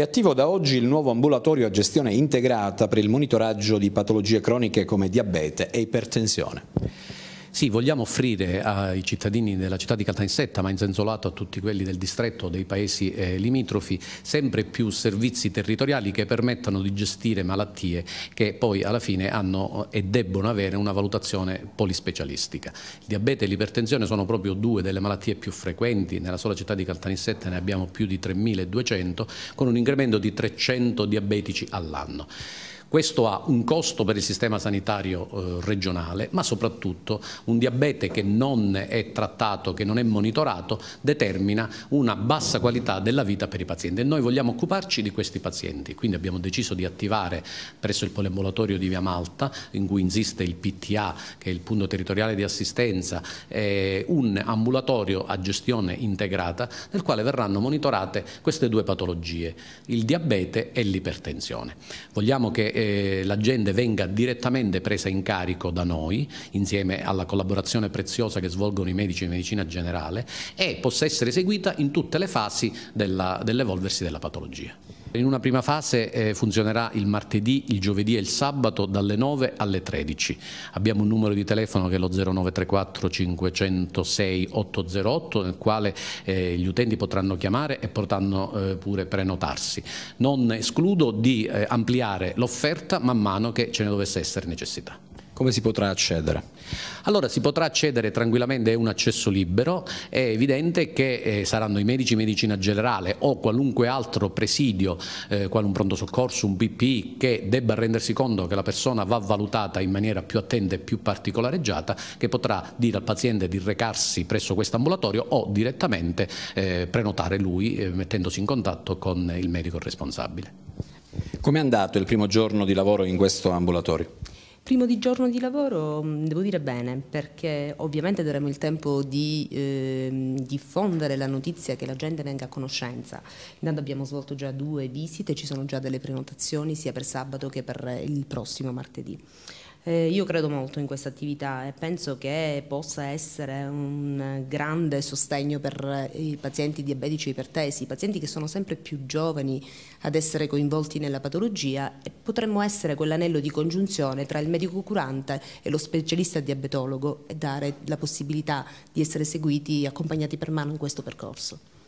È attivo da oggi il nuovo ambulatorio a gestione integrata per il monitoraggio di patologie croniche come diabete e ipertensione. Sì, vogliamo offrire ai cittadini della città di Caltanissetta, ma in senso lato a tutti quelli del distretto, dei paesi eh, limitrofi, sempre più servizi territoriali che permettano di gestire malattie che poi alla fine hanno eh, e debbono avere una valutazione polispecialistica. Il diabete e l'ipertensione sono proprio due delle malattie più frequenti, nella sola città di Caltanissetta ne abbiamo più di 3.200, con un incremento di 300 diabetici all'anno. Questo ha un costo per il sistema sanitario eh, regionale, ma soprattutto un diabete che non è trattato, che non è monitorato, determina una bassa qualità della vita per i pazienti e noi vogliamo occuparci di questi pazienti. Quindi abbiamo deciso di attivare presso il polembolatorio di Via Malta, in cui insiste il PTA, che è il punto territoriale di assistenza, eh, un ambulatorio a gestione integrata nel quale verranno monitorate queste due patologie, il diabete e l'ipertensione. Vogliamo che eh, la gente venga direttamente presa in carico da noi, insieme alla collaborazione preziosa che svolgono i medici di medicina generale, e possa essere eseguita in tutte le fasi dell'evolversi della patologia. In una prima fase eh, funzionerà il martedì, il giovedì e il sabato dalle 9 alle 13. Abbiamo un numero di telefono che è lo 0934 506 808 nel quale eh, gli utenti potranno chiamare e potranno eh, pure prenotarsi. Non escludo di ampliare l'offerta man mano che ce ne dovesse essere necessità. Come si potrà accedere? Allora si potrà accedere tranquillamente, è un accesso libero, è evidente che eh, saranno i medici medicina generale o qualunque altro presidio, eh, quale un pronto soccorso, un PPI, che debba rendersi conto che la persona va valutata in maniera più attenta e più particolareggiata, che potrà dire al paziente di recarsi presso questo ambulatorio o direttamente eh, prenotare lui eh, mettendosi in contatto con il medico responsabile. Come è andato il primo giorno di lavoro in questo ambulatorio? Primo di giorno di lavoro mm, devo dire bene perché ovviamente daremo il tempo di eh, diffondere la notizia che la gente venga a conoscenza. Intanto abbiamo svolto già due visite, ci sono già delle prenotazioni sia per sabato che per il prossimo martedì. Eh, io credo molto in questa attività e penso che possa essere un grande sostegno per eh, i pazienti diabetici e ipertesi, pazienti che sono sempre più giovani ad essere coinvolti nella patologia e potremmo essere quell'anello di congiunzione tra il medico curante e lo specialista diabetologo e dare la possibilità di essere seguiti e accompagnati per mano in questo percorso.